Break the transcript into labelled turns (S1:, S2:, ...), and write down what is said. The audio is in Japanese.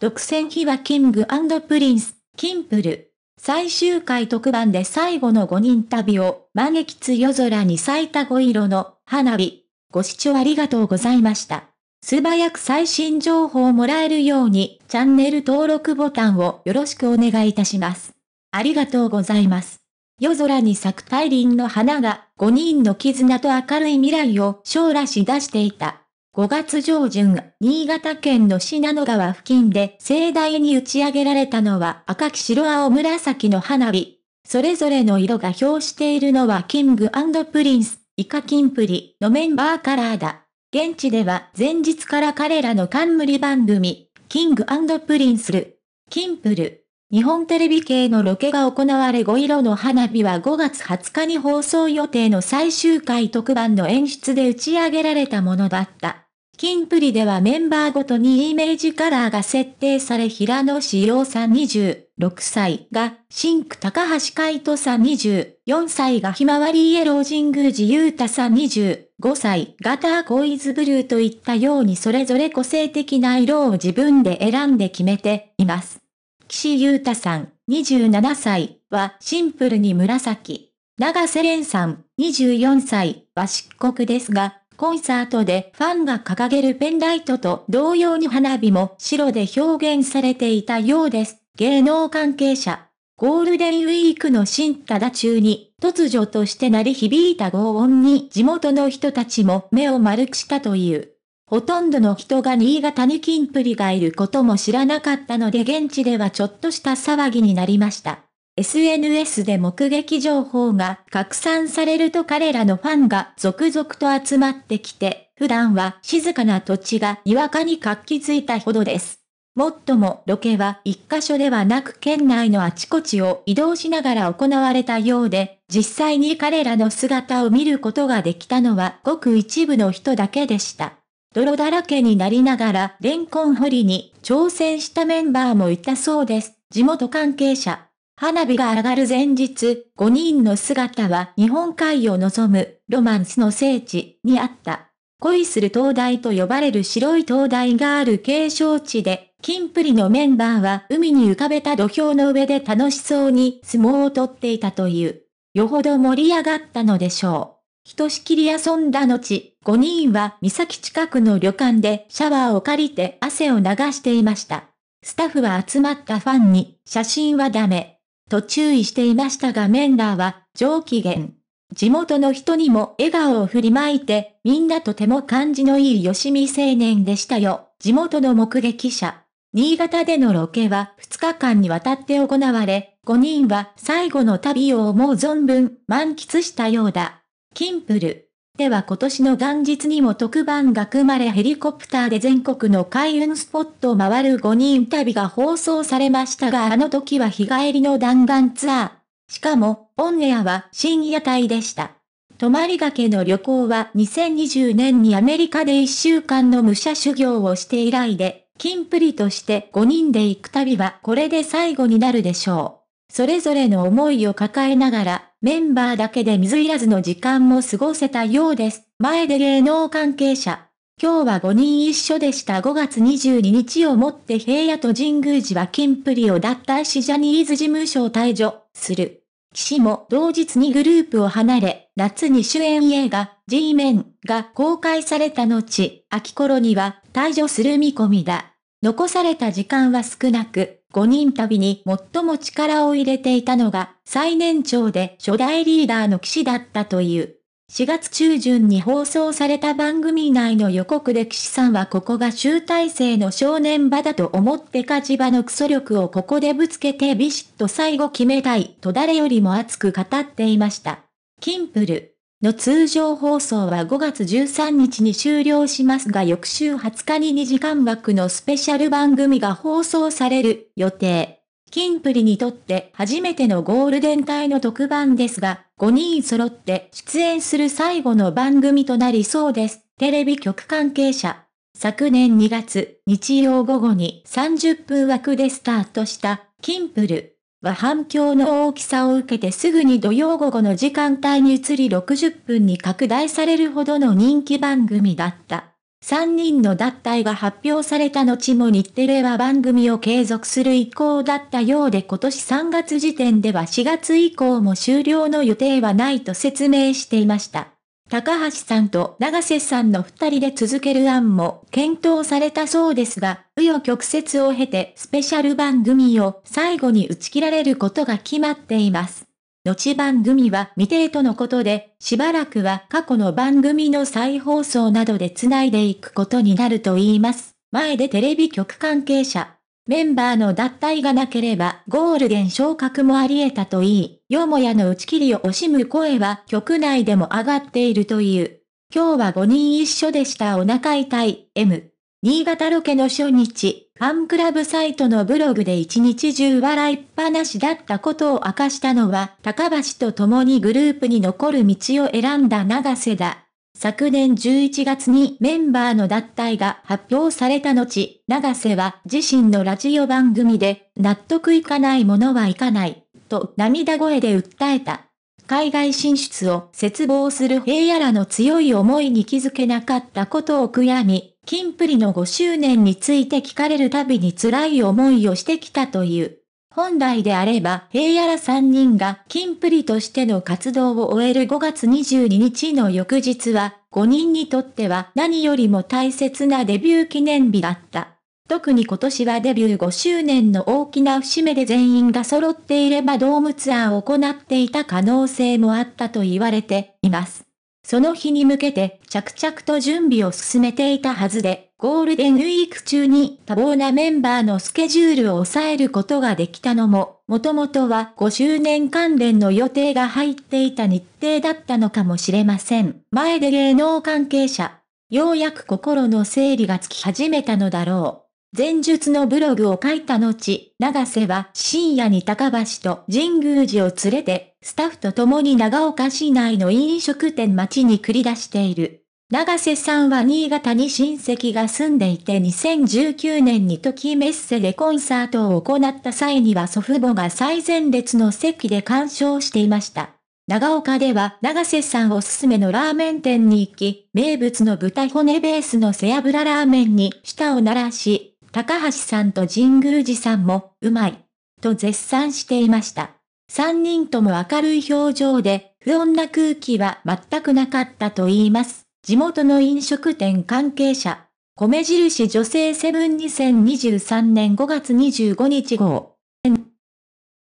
S1: 独占秘話キングプリンス、キンプル。最終回特番で最後の5人旅を、満月夜空に咲いた5色の花火。ご視聴ありがとうございました。素早く最新情報をもらえるように、チャンネル登録ボタンをよろしくお願いいたします。ありがとうございます。夜空に咲く大輪の花が、5人の絆と明るい未来を将来し出していた。5月上旬、新潟県の信濃川付近で盛大に打ち上げられたのは赤き白青紫の花火。それぞれの色が表しているのはキングプリンス、イカキンプリのメンバーカラーだ。現地では前日から彼らの冠番組、キングプリンスル、キンプル、日本テレビ系のロケが行われ5色の花火は5月20日に放送予定の最終回特番の演出で打ち上げられたものだった。キンプリではメンバーごとにイメージカラーが設定され平野志陽さん26歳がシンク高橋海人さん24歳がひまわりイエロー神宮寺う太さん25歳がターコイズブルーといったようにそれぞれ個性的な色を自分で選んで決めています。岸優太さん27歳はシンプルに紫。長瀬廉さん24歳は漆黒ですが、コンサートでファンが掲げるペンライトと同様に花火も白で表現されていたようです。芸能関係者。ゴールデンウィークの新ただ中に、突如として鳴り響いた轟音に地元の人たちも目を丸くしたという。ほとんどの人が新潟にキンプリがいることも知らなかったので現地ではちょっとした騒ぎになりました。SNS で目撃情報が拡散されると彼らのファンが続々と集まってきて、普段は静かな土地がにわかに活気づいたほどです。もっともロケは一箇所ではなく県内のあちこちを移動しながら行われたようで、実際に彼らの姿を見ることができたのはごく一部の人だけでした。泥だらけになりながらレンコン掘りに挑戦したメンバーもいたそうです。地元関係者。花火が上がる前日、5人の姿は日本海を望むロマンスの聖地にあった。恋する灯台と呼ばれる白い灯台がある景勝地で、金プリのメンバーは海に浮かべた土俵の上で楽しそうに相撲を取っていたという。よほど盛り上がったのでしょう。ひとしきり遊んだ後、5人は岬近くの旅館でシャワーを借りて汗を流していました。スタッフは集まったファンに、写真はダメ。と注意していましたがメンバーは上機嫌。地元の人にも笑顔を振りまいて、みんなとても感じのいい吉見青年でしたよ。地元の目撃者。新潟でのロケは2日間にわたって行われ、5人は最後の旅を思う存分満喫したようだ。キンプル。では今年の元日にも特番が組まれヘリコプターで全国の開運スポットを回る5人旅が放送されましたがあの時は日帰りの弾丸ツアー。しかも、オンエアは深夜帯でした。泊まりがけの旅行は2020年にアメリカで1週間の武者修行をして以来で、金プリとして5人で行く旅はこれで最後になるでしょう。それぞれの思いを抱えながらメンバーだけで水入らずの時間も過ごせたようです。前で芸能関係者。今日は5人一緒でした5月22日をもって平野と神宮寺は金プリを脱退しジャニーズ事務所を退場する。岸も同日にグループを離れ、夏に主演映画、G メンが公開された後、秋頃には退場する見込みだ。残された時間は少なく、5人旅に最も力を入れていたのが最年長で初代リーダーの騎士だったという。4月中旬に放送された番組内の予告で岸さんはここが集大成の正念場だと思って勝ち場のクソ力をここでぶつけてビシッと最後決めたいと誰よりも熱く語っていました。キンプルの通常放送は5月13日に終了しますが翌週20日に2時間枠のスペシャル番組が放送される予定。キンプリにとって初めてのゴールデン帯の特番ですが、5人揃って出演する最後の番組となりそうです。テレビ局関係者。昨年2月、日曜午後に30分枠でスタートした、キンプル。は反響の大きさを受けてすぐに土曜午後の時間帯に移り60分に拡大されるほどの人気番組だった。3人の脱退が発表された後も日テレは番組を継続する意向だったようで今年3月時点では4月以降も終了の予定はないと説明していました。高橋さんと長瀬さんの二人で続ける案も検討されたそうですが、紆余曲折を経てスペシャル番組を最後に打ち切られることが決まっています。後番組は未定とのことで、しばらくは過去の番組の再放送などで繋いでいくことになると言います。前でテレビ局関係者、メンバーの脱退がなければゴールデン昇格もあり得たといい、よもやの打ち切りを惜しむ声は局内でも上がっているという。今日は5人一緒でしたお腹痛い、M。新潟ロケの初日、ファンクラブサイトのブログで一日中笑いっぱなしだったことを明かしたのは、高橋と共にグループに残る道を選んだ長瀬だ。昨年11月にメンバーの脱退が発表された後、長瀬は自身のラジオ番組で、納得いかないものはいかない、と涙声で訴えた。海外進出を絶望する平野らの強い思いに気づけなかったことを悔やみ、金プリの5周年について聞かれるたびに辛い思いをしてきたという。本来であれば平野ら3人が金プリとしての活動を終える5月22日の翌日は、5人にとっては何よりも大切なデビュー記念日だった。特に今年はデビュー5周年の大きな節目で全員が揃っていればドームツアーを行っていた可能性もあったと言われています。その日に向けて着々と準備を進めていたはずで、ゴールデンウィーク中に多忙なメンバーのスケジュールを抑えることができたのも、もともとは5周年関連の予定が入っていた日程だったのかもしれません。前で芸能関係者、ようやく心の整理がつき始めたのだろう。前述のブログを書いた後、長瀬は深夜に高橋と神宮寺を連れて、スタッフと共に長岡市内の飲食店町に繰り出している。長瀬さんは新潟に親戚が住んでいて2019年に時メッセでコンサートを行った際には祖父母が最前列の席で鑑賞していました。長岡では長瀬さんおすすめのラーメン店に行き、名物の豚骨ベースの背脂ラーメンに舌を鳴らし、高橋さんと神宮寺さんも、うまい、と絶賛していました。三人とも明るい表情で、不穏な空気は全くなかったと言います。地元の飲食店関係者、米印女性セブン2023年5月25日号。